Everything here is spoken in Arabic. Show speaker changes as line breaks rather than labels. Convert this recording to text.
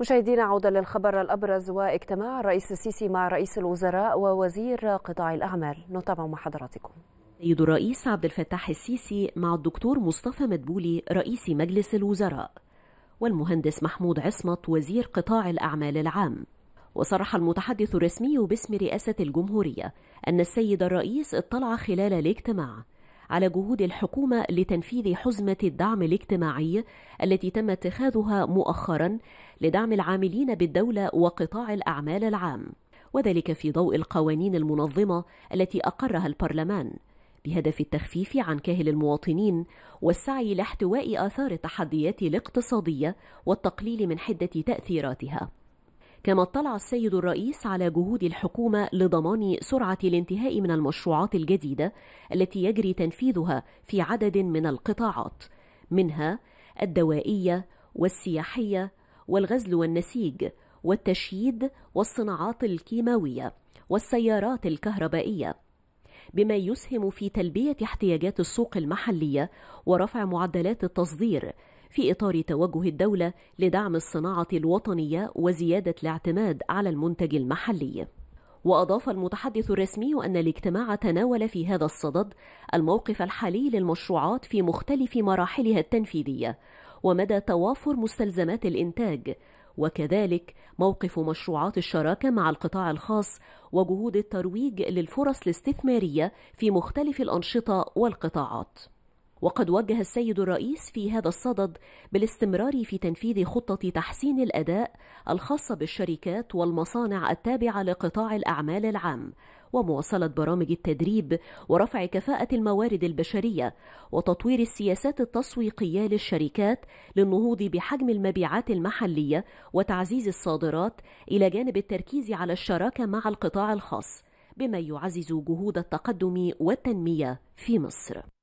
مشاهدينا عودة للخبر الأبرز واجتماع الرئيس السيسي مع رئيس الوزراء ووزير قطاع الأعمال نتابع مع حضراتكم سيد الرئيس عبد الفتاح السيسي مع الدكتور مصطفى مدبولي رئيس مجلس الوزراء والمهندس محمود عصمت وزير قطاع الأعمال العام وصرح المتحدث الرسمي باسم رئاسة الجمهورية أن السيد الرئيس اطلع خلال الاجتماع على جهود الحكومة لتنفيذ حزمة الدعم الاجتماعي التي تم اتخاذها مؤخرا لدعم العاملين بالدولة وقطاع الأعمال العام وذلك في ضوء القوانين المنظمة التي أقرها البرلمان بهدف التخفيف عن كاهل المواطنين والسعي لاحتواء آثار التحديات الاقتصادية والتقليل من حدة تأثيراتها كما اطلع السيد الرئيس على جهود الحكومة لضمان سرعة الانتهاء من المشروعات الجديدة التي يجري تنفيذها في عدد من القطاعات منها الدوائية والسياحية والغزل والنسيج والتشييد والصناعات الكيماوية والسيارات الكهربائية بما يسهم في تلبية احتياجات السوق المحلية ورفع معدلات التصدير في إطار توجه الدولة لدعم الصناعة الوطنية وزيادة الاعتماد على المنتج المحلي. وأضاف المتحدث الرسمي أن الاجتماع تناول في هذا الصدد الموقف الحالي للمشروعات في مختلف مراحلها التنفيذية ومدى توافر مستلزمات الإنتاج وكذلك موقف مشروعات الشراكة مع القطاع الخاص وجهود الترويج للفرص الاستثمارية في مختلف الأنشطة والقطاعات وقد وجه السيد الرئيس في هذا الصدد بالاستمرار في تنفيذ خطة تحسين الأداء الخاصة بالشركات والمصانع التابعة لقطاع الأعمال العام ومواصلة برامج التدريب ورفع كفاءة الموارد البشرية وتطوير السياسات التسويقية للشركات للنهوض بحجم المبيعات المحلية وتعزيز الصادرات إلى جانب التركيز على الشراكة مع القطاع الخاص بما يعزز جهود التقدم والتنمية في مصر